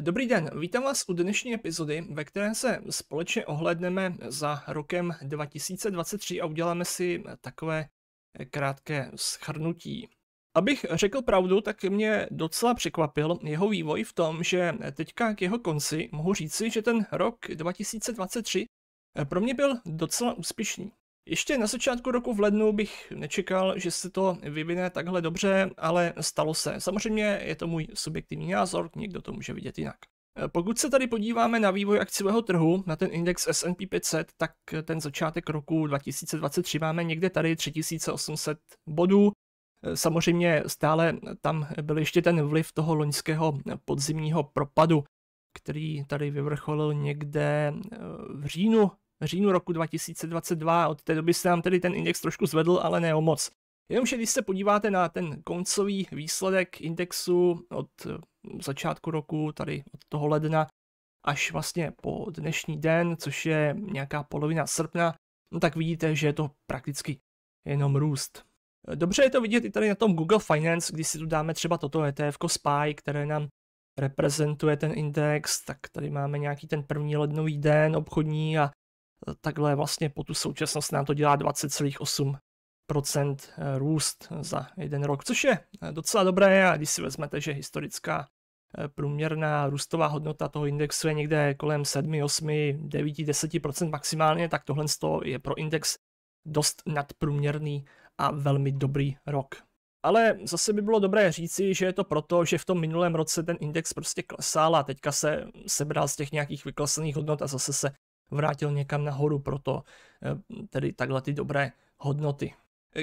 Dobrý den, vítám vás u dnešní epizody, ve které se společně ohledneme za rokem 2023 a uděláme si takové krátké schrnutí. Abych řekl pravdu, tak mě docela překvapil jeho vývoj v tom, že teďka k jeho konci mohu říci, že ten rok 2023 pro mě byl docela úspěšný. Ještě na začátku roku v lednu bych nečekal, že se to vyvine takhle dobře, ale stalo se. Samozřejmě je to můj subjektivní názor, někdo to může vidět jinak. Pokud se tady podíváme na vývoj akciového trhu, na ten index S&P 500, tak ten začátek roku 2023 máme někde tady 3800 bodů. Samozřejmě stále tam byl ještě ten vliv toho loňského podzimního propadu, který tady vyvrcholil někde eh, v říjnu říjnu roku 2022. Od té doby se nám tedy ten index trošku zvedl, ale ne o moc. Jenomže když se podíváte na ten koncový výsledek indexu od mm, začátku roku, tady od toho ledna, až vlastně po dnešní den, což je nějaká polovina srpna, no tak vidíte, že je to prakticky jenom růst. Dobře je to vidět i tady na tom Google Finance, když si tu dáme třeba toto ETF SPY, které nám reprezentuje ten index, tak tady máme nějaký ten první lednový den obchodní a takhle vlastně po tu současnost nám to dělá 20,8% eh, růst za jeden rok, což je eh, docela dobré a když si vezmete, že historická eh, průměrná růstová hodnota toho indexu je někde kolem 7, 8, 9, 10% maximálně, tak tohle je pro index dost nadprůměrný a velmi dobrý rok. Ale zase by bylo dobré říci, že je to proto, že v tom minulém roce ten index prostě klesal a teďka se sebral z těch nějakých vyklesaných hodnot a zase se vrátil někam nahoru, proto eh, tedy takhle ty dobré hodnoty.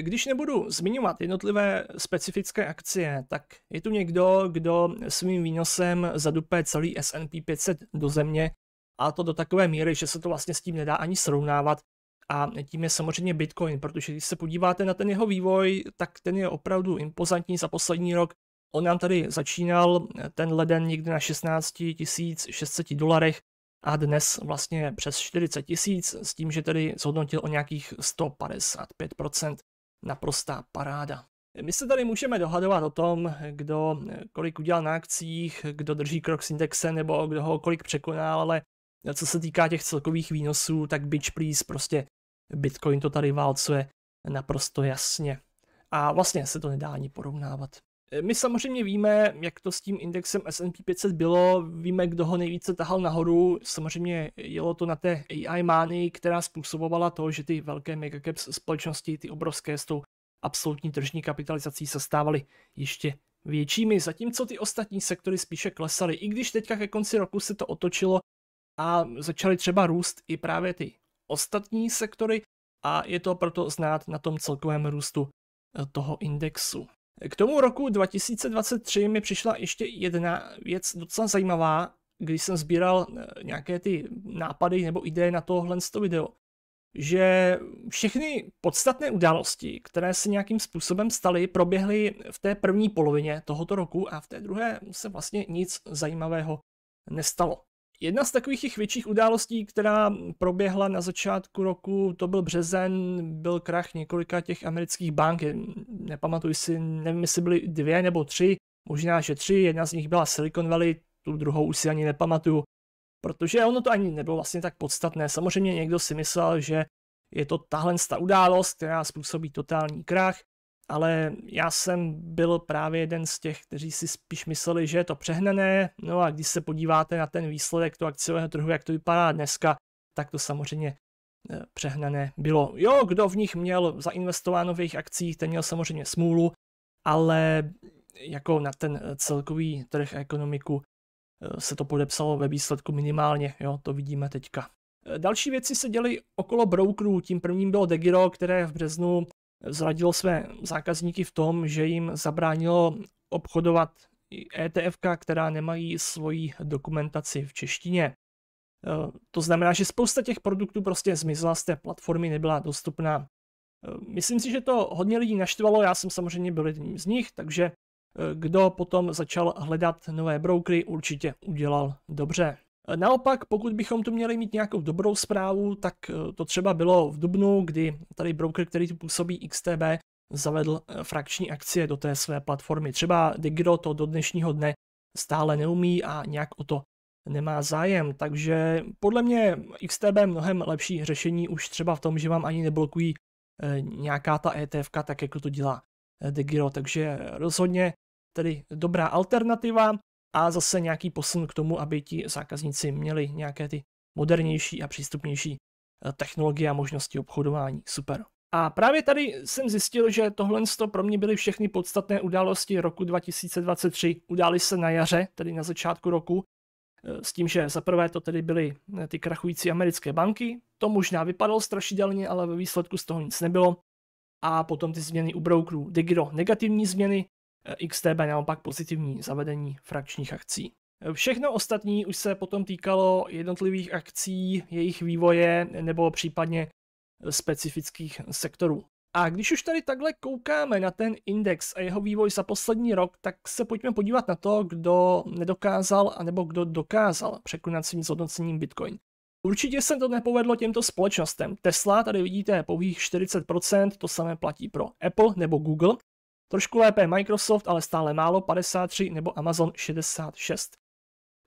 Když nebudu zmiňovat jednotlivé specifické akcie, tak je tu někdo, kdo svým výnosem zadupe celý S&P 500 do země a to do takové míry, že se to vlastně s tím nedá ani srovnávat a tím je samozřejmě Bitcoin, protože když se podíváte na ten jeho vývoj, tak ten je opravdu impozantní za poslední rok. On nám tady začínal eh, ten leden někde na 16 600 dolarech, a dnes vlastně přes 40 tisíc s tím, že tedy zhodnotil o nějakých 155%. Naprostá paráda. My se tady můžeme dohadovat o tom, kdo kolik udělal na akcích, kdo drží krok s indexem nebo kdo ho kolik překonal, ale co se týká těch celkových výnosů, tak bitch please, prostě Bitcoin to tady válcuje naprosto jasně. A vlastně se to nedá ani porovnávat. Eh, my samozřejmě víme, jak to s tím indexem S&P 500 bylo, víme, kdo ho nejvíce tahal nahoru, samozřejmě jelo to na té AI mánii, která způsobovala to, že ty velké megacaps společnosti, ty obrovské s tou absolutní tržní kapitalizací se stávaly ještě většími, zatímco ty ostatní sektory spíše klesaly, i když teďka ke konci roku se to otočilo a začaly třeba růst i právě ty ostatní sektory a je to proto znát na tom celkovém růstu eh, toho indexu. K tomu roku 2023 mi přišla ještě jedna věc docela zajímavá, když jsem sbíral eh, nějaké ty nápady nebo ideje na tohle to video, že všechny podstatné události, které se nějakým způsobem staly, proběhly v té první polovině tohoto roku a v té druhé se vlastně nic zajímavého nestalo. Jedna z takových těch větších událostí, která proběhla na začátku roku, to byl březen, byl krach několika těch amerických bank, nepamatuji si, nevím, jestli byly dvě nebo tři, možná, že tři, jedna z nich byla Silicon Valley, tu druhou už si ani nepamatuju, protože ono to ani nebylo vlastně tak podstatné. Samozřejmě někdo si myslel, že je to tahle ta událost, která způsobí totální krach, ale já jsem byl právě jeden z těch, kteří si spíš mysleli, že je to přehnané, no a když se podíváte na ten výsledek toho akciového trhu, jak to vypadá dneska, tak to samozřejmě e, přehnané bylo. Jo, kdo v nich měl zainvestováno v jejich akcích, ten měl samozřejmě smůlu, ale jako na ten e, celkový trh a ekonomiku e, se to podepsalo ve výsledku minimálně, jo, to vidíme teďka. Další věci se děly okolo brokerů, tím prvním bylo Degiro, které v březnu zradilo své zákazníky v tom, že jim zabránilo obchodovat ETF, která nemají svoji dokumentaci v češtině. E, to znamená, že spousta těch produktů prostě zmizela z té platformy, nebyla dostupná. E, myslím si, že to hodně lidí naštvalo, já jsem samozřejmě byl jedním z nich, takže e, kdo potom začal hledat nové brokery, určitě udělal dobře. Eh, naopak, pokud bychom tu měli mít nějakou dobrou zprávu, tak eh, to třeba bylo v Dubnu, kdy tady broker, který tu působí XTB, zavedl eh, frakční akcie do té své platformy. Třeba Digro to do dnešního dne stále neumí a nějak o to nemá zájem, takže podle mě XTB mnohem lepší řešení už třeba v tom, že vám ani neblokují nějaká ta ETF, tak jako to dělá Digiro, takže rozhodně tedy dobrá alternativa a zase nějaký posun k tomu, aby ti zákazníci měli nějaké ty modernější a přístupnější eh, technologie a možnosti obchodování. Super. A právě tady jsem zjistil, že tohle pro mě byly všechny podstatné události roku 2023. Udály se na jaře, tedy na začátku roku, eh, s tím, že zaprvé to tedy byly eh, ty krachující americké banky, to možná vypadalo strašidelně, ale ve výsledku z toho nic nebylo. A potom ty změny u brokerů. Digiro negativní změny, Eh, XTB naopak pozitivní zavedení frakčních akcí. Eh, všechno ostatní už se potom týkalo jednotlivých akcí, jejich vývoje nebo případně eh, specifických sektorů. A když už tady takhle koukáme na ten index a jeho vývoj za poslední rok, tak se pojďme podívat na to, kdo nedokázal a nebo kdo dokázal překonat svým zhodnocením Bitcoin. Určitě se to nepovedlo těmto společnostem. Tesla tady vidíte pouhých 40%, to samé platí pro Apple nebo Google, Trošku lépe Microsoft, ale stále málo 53 nebo Amazon 66.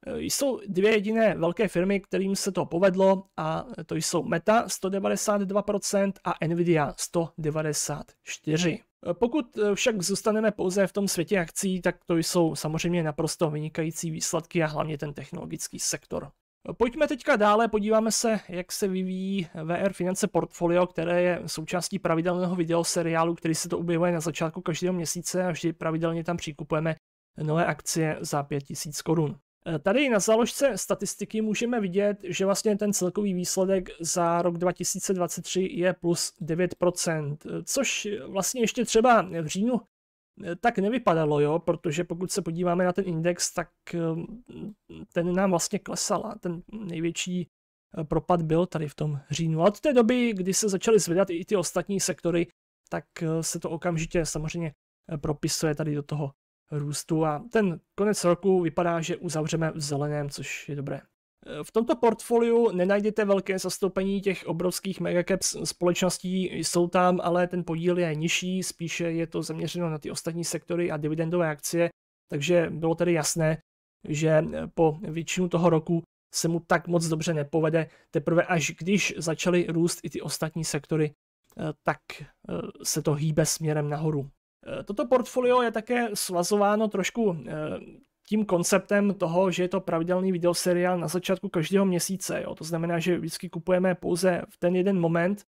Eh, jsou dvě jediné velké firmy, kterým se to povedlo a to jsou Meta 192% a Nvidia 194. Eh, pokud eh, však zůstaneme pouze v tom světě akcí, tak to jsou samozřejmě naprosto vynikající výsledky a hlavně ten technologický sektor. Pojďme teďka dále, podíváme se, jak se vyvíjí VR Finance Portfolio, které je součástí pravidelného videoseriálu, který se to objevuje na začátku každého měsíce a vždy pravidelně tam přikupujeme nové akcie za 5000 korun. Tady na záložce statistiky můžeme vidět, že vlastně ten celkový výsledek za rok 2023 je plus 9%, což vlastně ještě třeba v říjnu Eh, tak nevypadalo, jo, protože pokud se podíváme na ten index, tak ehm, ten nám vlastně klesal a ten největší eh, propad byl tady v tom říjnu. A od té doby, kdy se začaly zvedat i ty ostatní sektory, tak eh, se to okamžitě samozřejmě propisuje tady do toho růstu a ten konec roku vypadá, že uzavřeme v zeleném, což je dobré. V tomto portfoliu nenajdete velké zastoupení těch obrovských megacaps společností, jsou tam, ale ten podíl je nižší, spíše je to zaměřeno na ty ostatní sektory a dividendové akcie, takže bylo tedy jasné, že eh, po většinu toho roku se mu tak moc dobře nepovede. Teprve až když začaly růst i ty ostatní sektory, eh, tak eh, se to hýbe směrem nahoru. Toto portfolio je také svazováno trošku tím konceptem toho, že je to pravidelný videoseriál na začátku každého měsíce. Jo? To znamená, že vždycky kupujeme pouze v ten jeden moment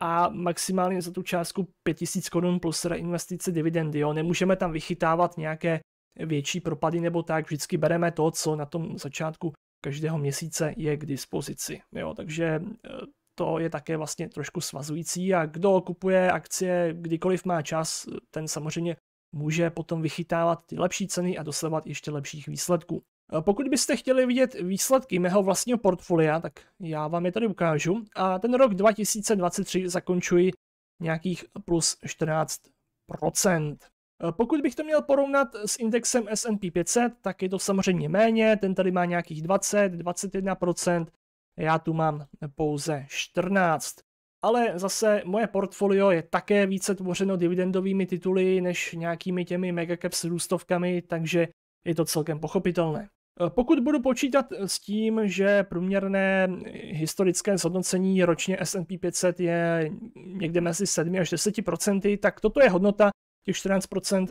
a maximálně za tu částku 5000 korun plus reinvestice dividendy. Jo? Nemůžeme tam vychytávat nějaké větší propady nebo tak, vždycky bereme to, co na tom začátku každého měsíce je k dispozici. Jo? Takže e, to je také vlastně trošku svazující a kdo kupuje akcie kdykoliv má čas, ten samozřejmě může potom vychytávat ty lepší ceny a dosahovat ještě lepších výsledků. Eh, pokud byste chtěli vidět výsledky mého vlastního portfolia, tak já vám je tady ukážu. A ten rok 2023 zakončuji nějakých plus 14%. Eh, pokud bych to měl porovnat s indexem S&P 500, tak je to samozřejmě méně, ten tady má nějakých 20, 21%, já tu mám pouze 14 ale zase moje portfolio je také více tvořeno dividendovými tituly než nějakými těmi megacaps růstovkami, takže je to celkem pochopitelné. Eh, pokud budu počítat eh, s tím, že průměrné eh, historické zhodnocení ročně S&P 500 je někde mezi 7 až 10 tak toto je hodnota těch 14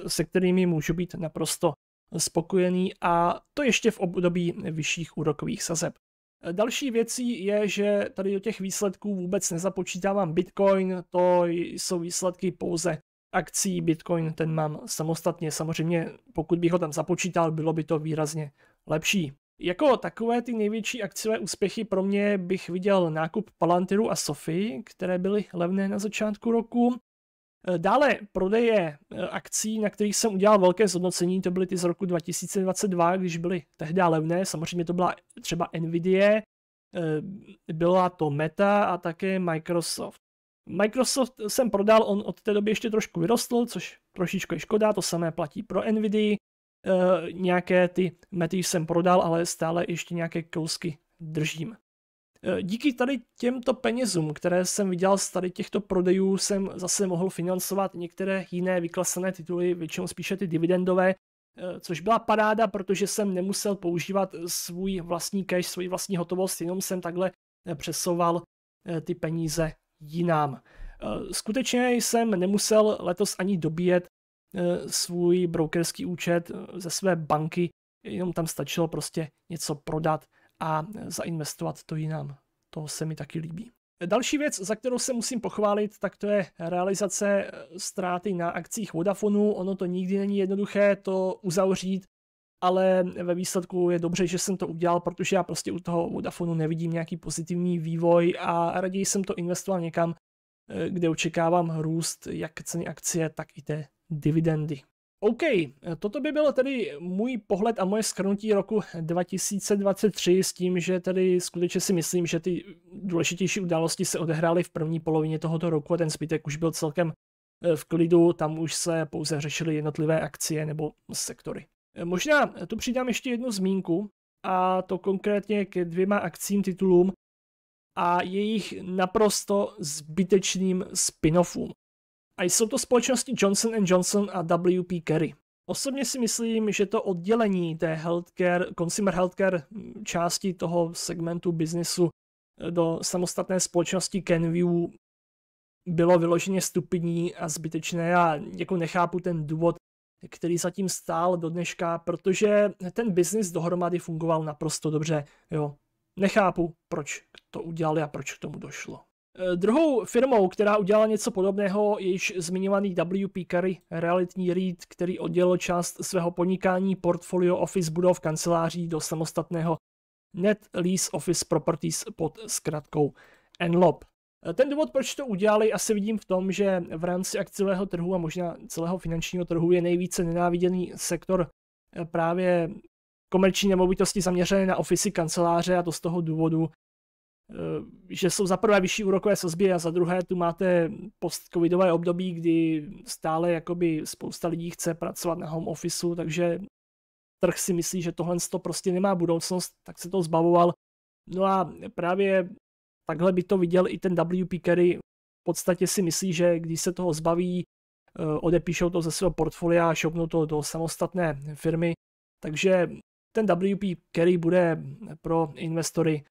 se kterými můžu být naprosto spokojený a to ještě v období vyšších úrokových sazeb. Další věcí je, že tady do těch výsledků vůbec nezapočítávám Bitcoin, to jsou výsledky pouze akcí Bitcoin, ten mám samostatně. Samozřejmě pokud bych ho tam započítal, bylo by to výrazně lepší. Jako takové ty největší akciové úspěchy pro mě bych viděl nákup Palantiru a Sofy, které byly levné na začátku roku. Eh, dále prodeje eh, akcí, na kterých jsem udělal velké zhodnocení, to byly ty z roku 2022, když byly tehdy levné, samozřejmě to byla třeba Nvidia, eh, byla to Meta a také Microsoft. Microsoft jsem prodal, on od té doby ještě trošku vyrostl, což trošičku je škoda, to samé platí pro Nvidia. nějaké ty mety jsem prodal, ale stále ještě nějaké kousky držím. Eh, díky tady těmto penězům, které jsem viděl z tady těchto prodejů, jsem zase mohl financovat některé jiné vyklesané tituly, většinou spíše ty dividendové, eh, což byla paráda, protože jsem nemusel používat svůj vlastní cash, svůj vlastní hotovost, jenom jsem takhle eh, přesouval ty peníze jinám. Skutečně jsem nemusel letos ani dobíjet svůj brokerský účet ze své banky, jenom tam stačilo prostě něco prodat a zainvestovat to jinam. To se mi taky líbí. Další věc, za kterou se musím pochválit, tak to je realizace eh, ztráty na akcích Vodafonu. Ono to nikdy není jednoduché to uzavřít, ale ve výsledku je dobře, že jsem to udělal, protože já prostě u toho Vodafonu nevidím nějaký pozitivní vývoj a raději jsem to investoval někam, eh, kde očekávám růst jak ceny akcie, tak i té dividendy. OK, toto by bylo tedy můj pohled a moje skrnutí roku 2023 s tím, že tedy skutečně si myslím, že ty důležitější události se odehrály v první polovině tohoto roku a ten zbytek už byl celkem eh, v klidu, tam už se pouze řešily jednotlivé akcie nebo sektory. Eh, možná tu přidám ještě jednu zmínku, a to konkrétně ke dvěma akcím titulům a jejich naprosto zbytečným spin-offům. A jsou to společnosti Johnson Johnson a WP Carey. Osobně si myslím, že to oddělení té healthcare, consumer healthcare mm, části toho segmentu biznesu eh, do samostatné společnosti Kenview bylo vyloženě stupidní a zbytečné. Já jako nechápu ten důvod, který zatím stál do dneška, protože ten biznis dohromady fungoval naprosto dobře. Jo, nechápu, proč to udělali a proč k tomu došlo. Eh, druhou firmou, která udělala něco podobného, je již zmiňovaný WP Curry, realitní REIT, který oddělil část svého podnikání portfolio office budov kanceláří do samostatného Net Lease Office Properties pod zkratkou NLOP. Eh, ten důvod, proč to udělali, asi vidím v tom, že v rámci akciového trhu a možná celého finančního trhu je nejvíce nenáviděný sektor eh, právě komerční nemovitosti zaměřené na ofisy kanceláře a to z toho důvodu, Eh, že jsou za prvé vyšší úrokové sazby a za druhé tu máte covidové období, kdy stále jakoby spousta lidí chce pracovat na home officeu, takže trh si myslí, že tohle to prostě nemá budoucnost, tak se to zbavoval. No a právě takhle by to viděl i ten WP Carry. V podstatě si myslí, že když se toho zbaví, eh, odepíšou to ze svého portfolia a šoupnou to do samostatné firmy. Takže ten WP Carry bude pro investory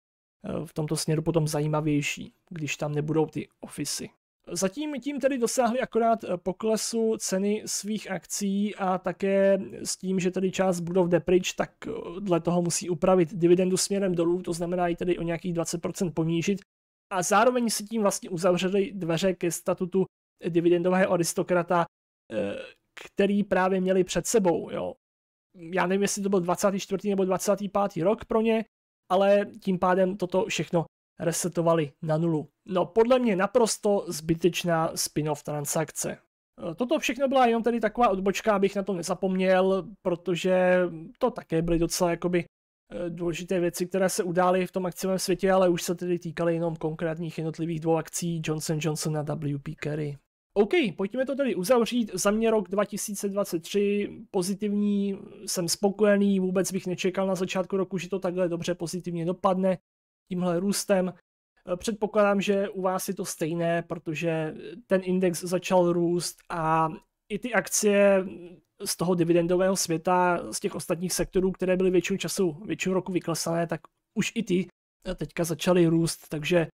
v tomto směru potom zajímavější, když tam nebudou ty ofisy. Zatím tím tedy dosáhli akorát eh, poklesu ceny svých akcí a také s tím, že tedy část budov jde pryč, tak eh, dle toho musí upravit dividendu směrem dolů, to znamená i tedy o nějakých 20% ponížit a zároveň si tím vlastně uzavřeli dveře ke statutu dividendového aristokrata, eh, který právě měli před sebou. Jo. Já nevím, jestli to byl 24. nebo 25. rok pro ně, ale tím pádem toto všechno resetovali na nulu. No podle mě naprosto zbytečná spin-off transakce. E, toto všechno byla jenom tedy taková odbočka, abych na to nezapomněl, protože to také byly docela jakoby e, důležité věci, které se udály v tom akciovém světě, ale už se tedy týkaly jenom konkrétních jednotlivých dvou akcí Johnson Johnson a WP Carey. OK, pojďme to tedy uzavřít. Za mě rok 2023 pozitivní, jsem spokojený, vůbec bych nečekal na začátku roku, že to takhle dobře pozitivně dopadne tímhle růstem. Eh, předpokládám, že u vás je to stejné, protože ten index začal růst a i ty akcie z toho dividendového světa, z těch ostatních sektorů, které byly většinu času, většinu roku vyklesané, tak už i ty eh, teďka začaly růst, takže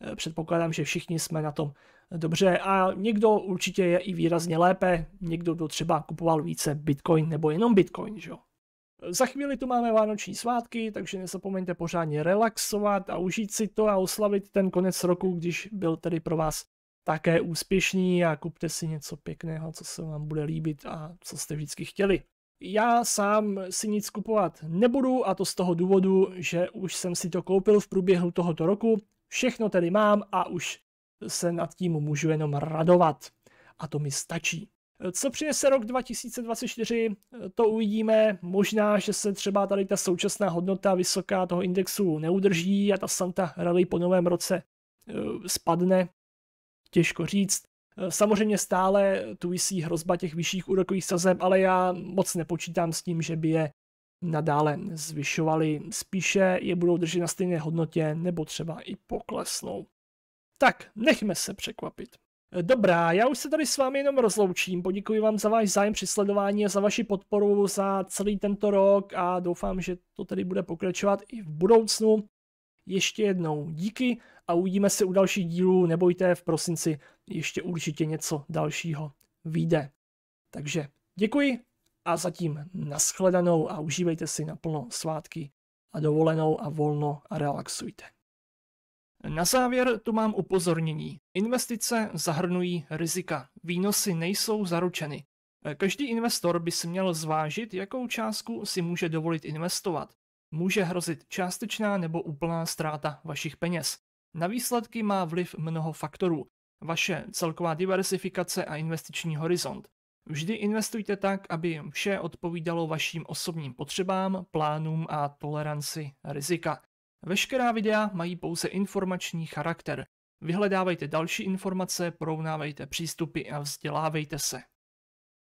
Eh, předpokládám, že všichni jsme na tom dobře a někdo určitě je i výrazně lépe, někdo, kdo třeba kupoval více Bitcoin nebo jenom Bitcoin, že jo. Za chvíli tu máme vánoční svátky, takže nezapomeňte pořádně relaxovat a užít si to a oslavit ten konec roku, když byl tedy pro vás také úspěšný a kupte si něco pěkného, co se vám bude líbit a co jste vždycky chtěli. Já sám si nic kupovat nebudu a to z toho důvodu, že už jsem si to koupil v průběhu tohoto roku Všechno tedy mám a už se nad tím můžu jenom radovat. A to mi stačí. Co přinese rok 2024, to uvidíme. Možná, že se třeba tady ta současná hodnota vysoká toho indexu neudrží a ta Santa Rally po novém roce e, spadne. Těžko říct. E, samozřejmě stále tu vysí hrozba těch vyšších úrokových sazeb, ale já moc nepočítám s tím, že by je nadále zvyšovaly, spíše je budou držet na stejné hodnotě nebo třeba i poklesnou. Tak, nechme se překvapit. Dobrá, já už se tady s vámi jenom rozloučím. Poděkuji vám za váš zájem při sledování a za vaši podporu za celý tento rok a doufám, že to tedy bude pokračovat i v budoucnu. Ještě jednou díky a uvidíme se u dalších dílů. Nebojte, v prosinci ještě určitě něco dalšího vyjde. Takže děkuji a zatím naschledanou a užívejte si naplno svátky a dovolenou a volno a relaxujte. Na závěr tu mám upozornění. Investice zahrnují rizika. Výnosy nejsou zaručeny. Každý investor by si měl zvážit, jakou částku si může dovolit investovat. Může hrozit částečná nebo úplná ztráta vašich peněz. Na výsledky má vliv mnoho faktorů. Vaše celková diversifikace a investiční horizont. Vždy investujte tak, aby vše odpovídalo vašim osobním potřebám, plánům a toleranci rizika. Veškerá videa mají pouze informační charakter. Vyhledávejte další informace, porovnávejte přístupy a vzdělávejte se.